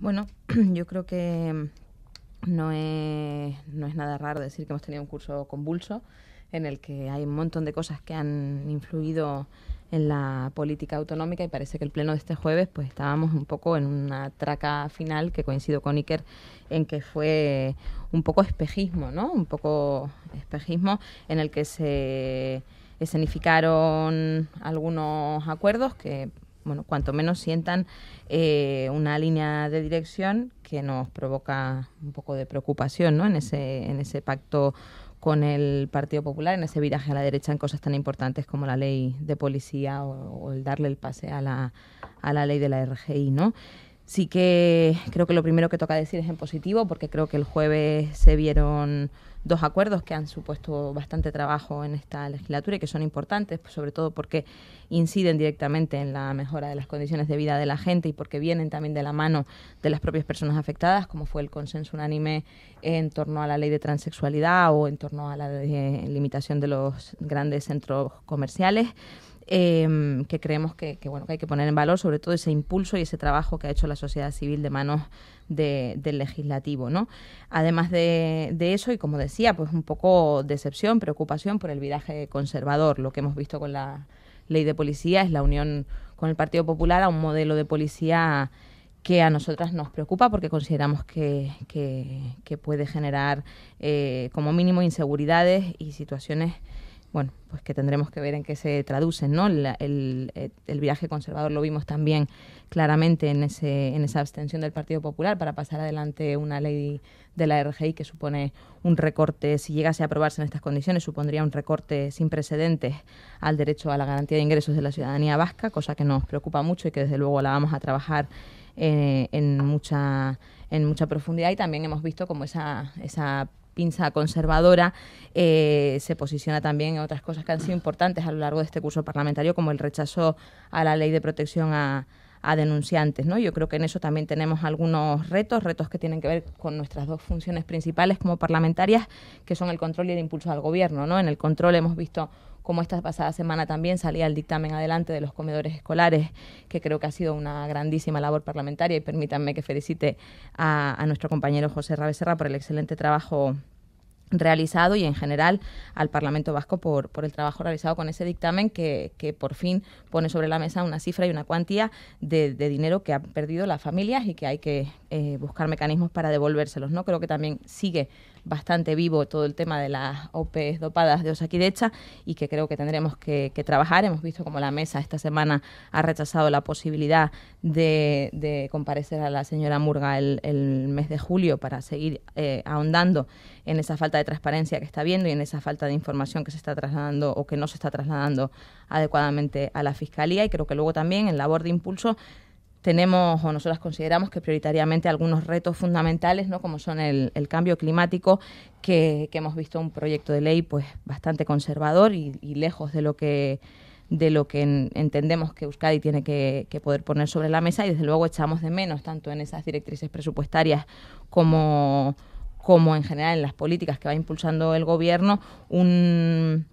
Bueno, yo creo que mm, no es, no es nada raro decir que hemos tenido un curso convulso en el que hay un montón de cosas que han influido en la política autonómica y parece que el pleno de este jueves pues estábamos un poco en una traca final que coincido con Iker en que fue un poco espejismo, ¿no? Un poco espejismo en el que se escenificaron algunos acuerdos que bueno, cuanto menos sientan eh, una línea de dirección que nos provoca un poco de preocupación, ¿no? En ese, en ese pacto con el Partido Popular en ese viraje a la derecha en cosas tan importantes como la ley de policía o, el darle el pase a la, a la ley de la RGI, ¿no? Sí que creo que lo primero que toca decir es en positivo, porque creo que el jueves se vieron dos acuerdos que han supuesto bastante trabajo en esta legislatura y que son importantes, pues, sobre todo porque inciden directamente en la mejora de las condiciones de vida de la gente y porque vienen también de la mano de las propias personas afectadas, como fue el consenso unánime en torno a la ley de transexualidad o en torno a la eh, limitación de los grandes centros comerciales. Em, que creemos que, bueno, que hay que poner en valor sobre todo ese impulso y ese trabajo que ha hecho la sociedad civil de manos de, del legislativo, ¿no? Además de, eso, y como decía, pues un poco decepción, preocupación por el viraje conservador, lo que hemos visto con la ley de policía es la unión con el Partido Popular a un modelo de policía que a nosotras nos preocupa porque consideramos que, puede generar eh, como mínimo inseguridades y situaciones bueno, pues que tendremos que ver en qué se traduce, ¿no? Eh, el, viaje conservador lo vimos también claramente en, ese, en esa abstención del Partido Popular para pasar adelante una ley de la RGI que supone un recorte, si llegase a aprobarse en estas condiciones, supondría un recorte sin precedentes al derecho a la garantía de ingresos de la ciudadanía vasca, cosa que nos preocupa mucho y que desde luego la vamos a trabajar eh, en mucha en mucha profundidad y también hemos visto como esa, esa pinza conservadora, eh, se posiciona también en otras cosas que han sido importantes a lo largo de este curso parlamentario, como el rechazo a la ley de protección a, a denunciantes. ¿no? Yo creo que en eso también tenemos algunos retos, retos que tienen que ver con nuestras dos funciones principales como parlamentarias, que son el control y el impulso al gobierno. ¿no? En el control hemos visto como esta pasada semana también salía el dictamen adelante de los comedores escolares, que creo que ha sido una grandísima labor parlamentaria y permítanme que felicite a, a nuestro compañero José Rabecerra por el excelente trabajo realizado y en general al Parlamento Vasco por, por el trabajo realizado con ese dictamen que, que, por fin pone sobre la mesa una cifra y una cuantía de, dinero que han perdido las familias y que hay que eh, buscar mecanismos para devolvérselos. ¿no? Creo que también sigue bastante vivo todo el tema de las OPEs dopadas de Osakidecha y que creo que tendremos que, trabajar. Hemos visto como la mesa esta semana ha rechazado la posibilidad de, comparecer a la señora Murga el, mes de julio para seguir eh, ahondando en esa falta de transparencia que está viendo y en esa falta de información que se está trasladando o que no se está trasladando adecuadamente a la Fiscalía y creo que luego también en labor de impulso tenemos o nosotras consideramos que prioritariamente algunos retos fundamentales, ¿no? como son el, cambio climático, que, hemos visto un proyecto de ley pues bastante conservador y, lejos de lo que de lo que entendemos que Euskadi tiene que, que, poder poner sobre la mesa y desde luego echamos de menos tanto en esas directrices presupuestarias como, como en general en las políticas que va impulsando el gobierno un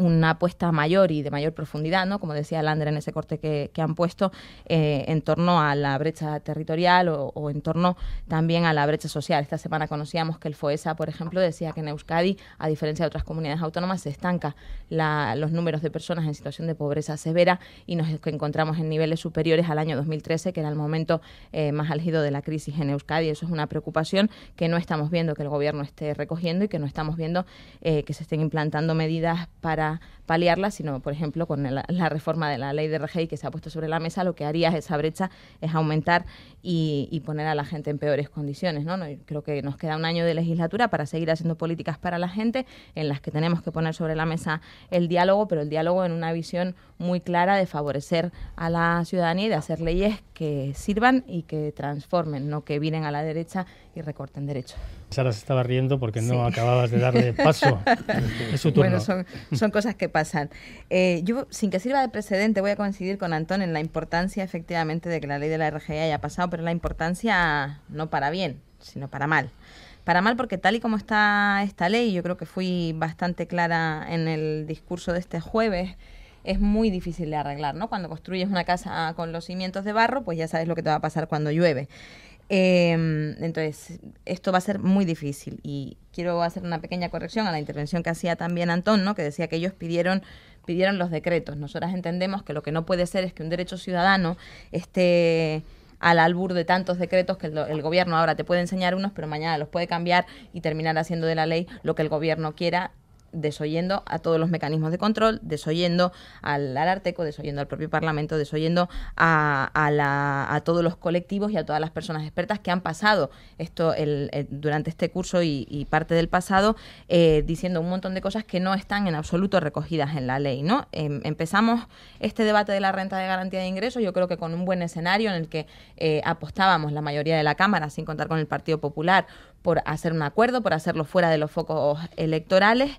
una apuesta mayor y de mayor profundidad, ¿no? como decía Lander en ese corte que, han puesto, eh, en torno a la brecha territorial o, en torno también a la brecha social. Esta semana conocíamos que el FOESA, por ejemplo, decía que en Euskadi, a diferencia de otras comunidades autónomas, se estanca los números de personas en situación de pobreza severa y nos encontramos en niveles superiores al año 2013, que era el momento eh, más álgido de la crisis en Euskadi. Eso es una preocupación que no estamos viendo que el Gobierno esté recogiendo y que no estamos viendo eh, que se estén implantando medidas para paliarla, sino, por ejemplo, con la, reforma de la ley de RGI que se ha puesto sobre la mesa, lo que haría esa brecha es aumentar y, poner a la gente en peores condiciones. ¿no? Creo que nos queda un año de legislatura para seguir haciendo políticas para la gente en las que tenemos que poner sobre la mesa el diálogo, pero el diálogo en una visión muy clara de favorecer a la ciudadanía y de hacer leyes que sirvan y que transformen, no que vienen a la derecha y recorten derechos. Sara se estaba riendo porque no acababas de darle paso. su turno. Bueno, son, cosas que pasan. Eh, yo, sin que sirva de precedente, voy a coincidir con Antón en la importancia, efectivamente, de que la ley de la RGI haya pasado, pero la importancia no para bien, sino para mal. Para mal porque tal y como está esta ley, yo creo que fui bastante clara en el discurso de este jueves, es muy difícil de arreglar, ¿no? Cuando construyes una casa con los cimientos de barro, pues ya sabes lo que te va a pasar cuando llueve. Em, entonces, esto va a ser muy difícil y quiero hacer una pequeña corrección a la intervención que hacía también Antón, ¿no? que decía que ellos pidieron pidieron los decretos. Nosotras entendemos que lo que no puede ser es que un derecho ciudadano esté al albur de tantos decretos que el, el, gobierno ahora te puede enseñar unos, pero mañana los puede cambiar y terminar haciendo de la ley lo que el gobierno quiera desoyendo a todos los mecanismos de control, desoyendo al, Alarteco, Arteco, desoyendo al propio Parlamento, desoyendo a, a, todos los colectivos y a todas las personas expertas que han pasado esto durante este curso y, parte del pasado, eh, diciendo un montón de cosas que no están en absoluto recogidas en la ley. ¿no? Em, empezamos este debate de la renta de garantía de ingresos, yo creo que con un buen escenario en el que eh, apostábamos la mayoría de la Cámara, sin contar con el Partido Popular, por hacer un acuerdo, por hacerlo fuera de los focos electorales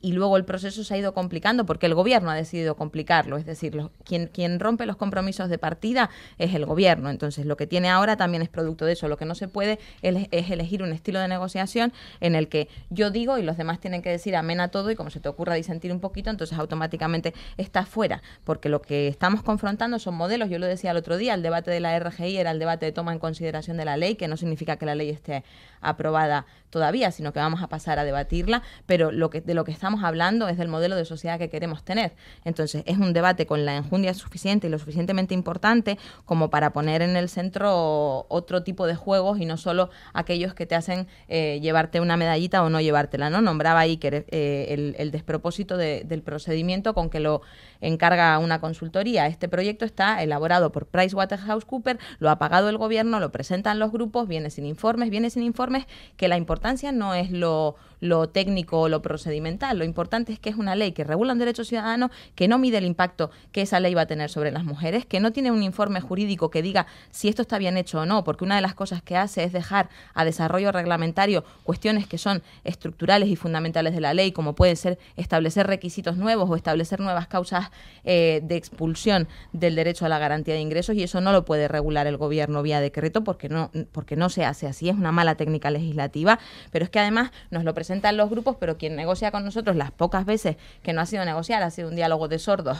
y luego el proceso se ha ido complicando porque el gobierno ha decidido complicarlo, es decir, quien, quien rompe los compromisos de partida es el gobierno, entonces lo que tiene ahora también es producto de eso, lo que no se puede es, elegir un estilo de negociación en el que yo digo y los demás tienen que decir amén a todo y como se te ocurra disentir un poquito, entonces automáticamente está fuera, porque lo que estamos confrontando son modelos, yo lo decía el otro día, el debate de la RGI era el debate de toma en consideración de la ley, que no significa que la ley esté aprobada todavía, sino que vamos a pasar a debatirla, pero lo que, de lo que está estamos hablando es del modelo de sociedad que queremos tener. Entonces, es un debate con la enjundia suficiente y lo suficientemente importante como para poner en el centro otro tipo de juegos y no solo aquellos que te hacen eh, llevarte una medallita o no llevártela. ¿no? Nombraba Iker que eh, el, despropósito del procedimiento con que lo encarga una consultoría. Este proyecto está elaborado por PricewaterhouseCoopers, lo ha pagado el gobierno, lo presentan los grupos, viene sin informes, viene sin informes, que la importancia no es lo, lo técnico o lo procedimental. Lo importante es que es una ley que regula un derecho ciudadano, que no mide el impacto que esa ley va a tener sobre las mujeres, que no tiene un informe jurídico que diga si esto está bien hecho o no, porque una de las cosas que hace es dejar a desarrollo reglamentario cuestiones que son estructurales y fundamentales de la ley, como puede ser establecer requisitos nuevos o establecer nuevas causas eh, de expulsión del derecho a la garantía de ingresos, y eso no lo puede regular el gobierno vía decreto porque no, porque no se hace así, es una mala técnica legislativa, pero es que además nos lo presenta presentan los grupos, pero quien negocia con nosotros las pocas veces que no ha sido negociar, ha sido un diálogo de sordos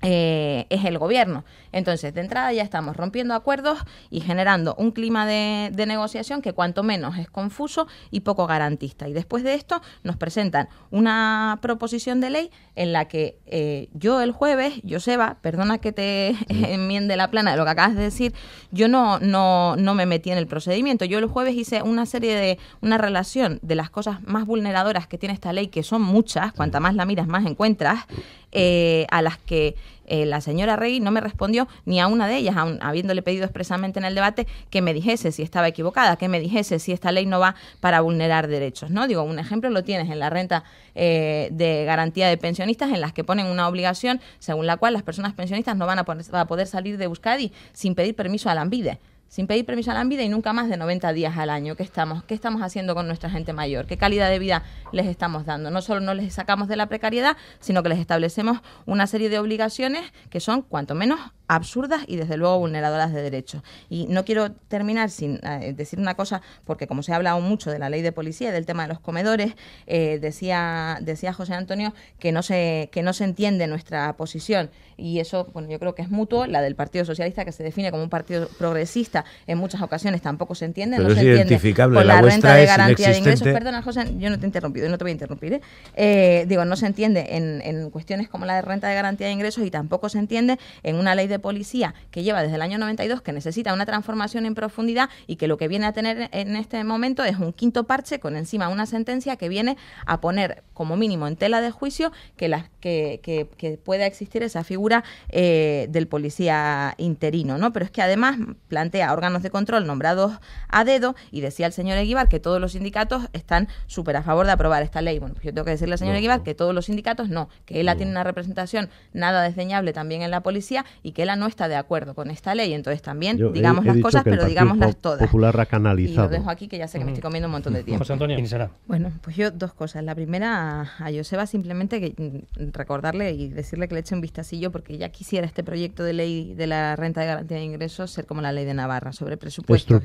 eh, es el gobierno. Entonces, de entrada ya estamos rompiendo acuerdos y generando un clima de, negociación que cuanto menos es confuso y poco garantista. Y después de esto nos presentan una proposición de ley en la que eh, yo el jueves, Joseba, perdona que te enmiende la plana de lo que acabas de decir, yo no, no, no me metí en el procedimiento. Yo el jueves hice una serie de, una relación de las cosas más vulneradoras que tiene esta ley, que son muchas, cuanta más la miras, más encuentras, eh, a las que eh, la señora Rey no me respondió ni a una de ellas, habiéndole pedido expresamente en el debate que me dijese si estaba equivocada, que me dijese si esta ley no va para vulnerar derechos. ¿no? Digo, un ejemplo lo tienes en la renta eh, de garantía de pensionistas, en las que ponen una obligación según la cual las personas pensionistas no van a, poder, salir de Euskadi sin pedir permiso a la ambide sin pedir permiso a la vida y nunca más de 90 días al año. ¿Qué estamos, estamos haciendo con nuestra gente mayor? ¿Qué calidad de vida les estamos dando? No solo no les sacamos de la precariedad, sino que les establecemos una serie de obligaciones que son cuanto menos absurdas y desde luego vulneradoras de derechos. Y no quiero terminar sin eh, decir una cosa, porque como se ha hablado mucho de la ley de policía y del tema de los comedores, eh, decía, decía José Antonio que no, se, que no se entiende nuestra posición y eso, bueno, yo creo que es mutuo, la del Partido Socialista que se define como un partido progresista en muchas ocasiones tampoco se entiende, no se entiende la, renta de garantía de ingresos, perdona José, yo no te he interrumpido, no te voy a interrumpir, ¿eh? digo, no se entiende en cuestiones como la de renta de garantía de ingresos y tampoco se entiende en una ley de policía que lleva desde el año 92, que necesita una transformación en profundidad y que lo que viene a tener en este momento es un quinto parche con encima una sentencia que viene a poner como mínimo en tela de juicio que, las que, pueda existir esa figura eh, del policía interino, ¿no? Pero es que además plantea órganos de control nombrados a dedo y decía el señor Eguivar que todos los sindicatos están súper a favor de aprobar esta ley. Bueno, pues yo tengo que decirle al señor no. que todos los sindicatos no, que él tiene una representación nada desdeñable también en la policía y que él no está de acuerdo con esta ley. Entonces también digamos las cosas, pero digámoslas todas. Popular dejo aquí, que ya sé que me estoy comiendo un montón de tiempo. José Antonio. Bueno, pues yo dos cosas. La primera, a Joseba simplemente que mm, recordarle y decirle que le eche un vistacillo porque ya quisiera este proyecto de ley de la renta de garantía de ingresos ser como la ley de Navarra sobre presupuestos.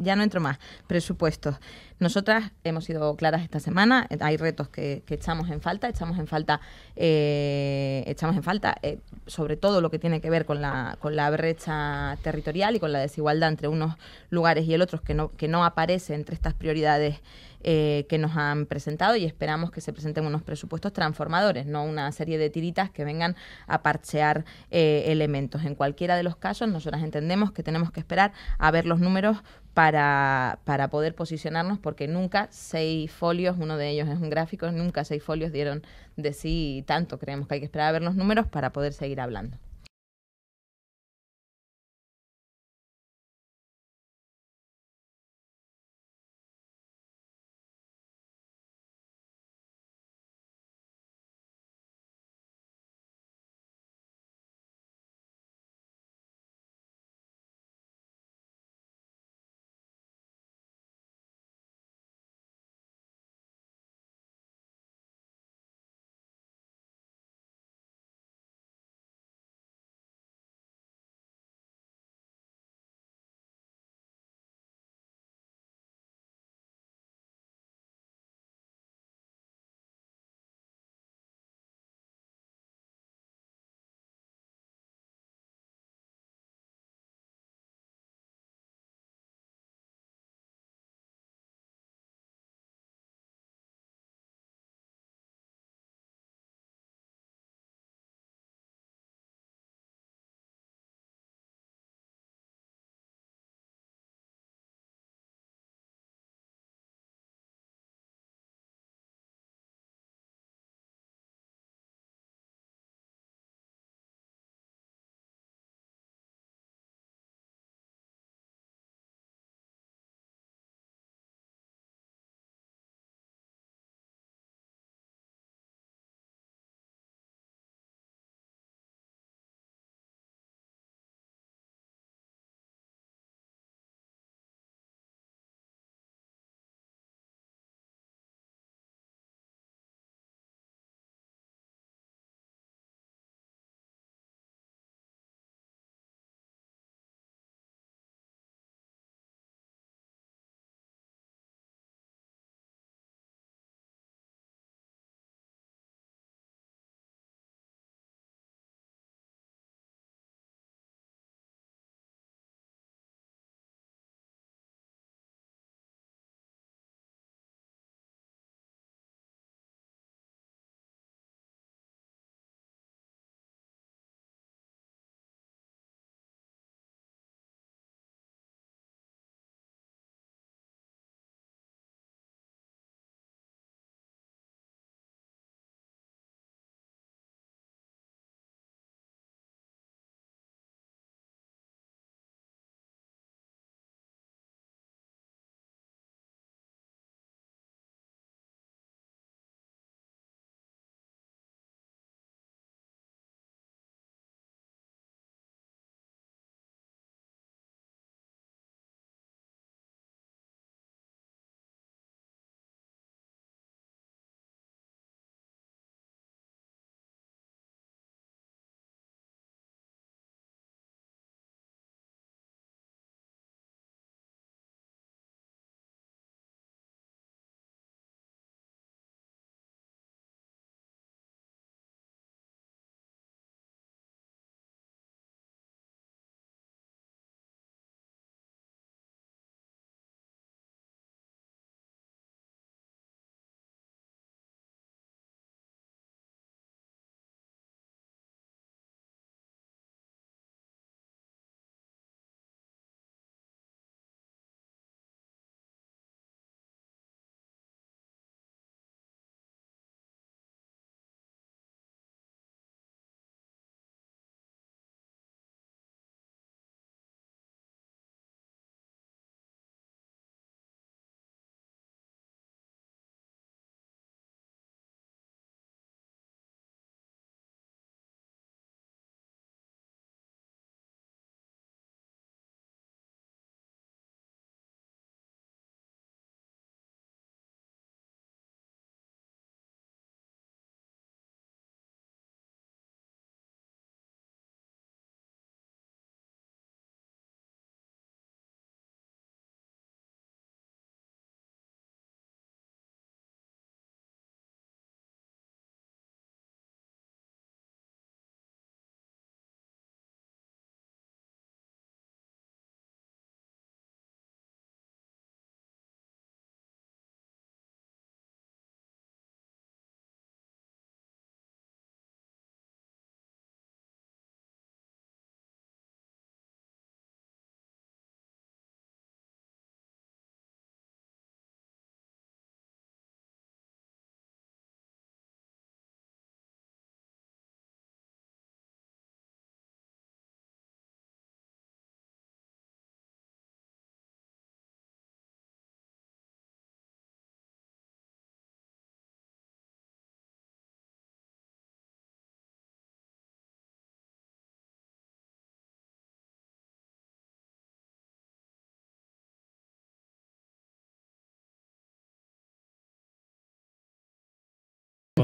ya no entro, más. Presupuestos. Nosotras hemos sido claras esta semana. Hay retos que, echamos en falta. Echamos en falta, eh, echamos en falta eh, sobre todo lo que tiene que ver con la, brecha territorial y con la desigualdad entre unos lugares y el otro que no, aparece entre estas prioridades eh, que nos han presentado y esperamos que se presenten unos presupuestos transformadores, no una serie de tiritas que vengan a parchear eh, elementos. En cualquiera de los casos, nosotras entendemos que tenemos que esperar a ver los números para poder posicionarnos, porque nunca seis folios, uno de ellos es un gráfico, nunca seis folios dieron de sí tanto. Creemos que hay que esperar a ver los números para poder seguir hablando.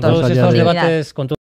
todos estos debates, con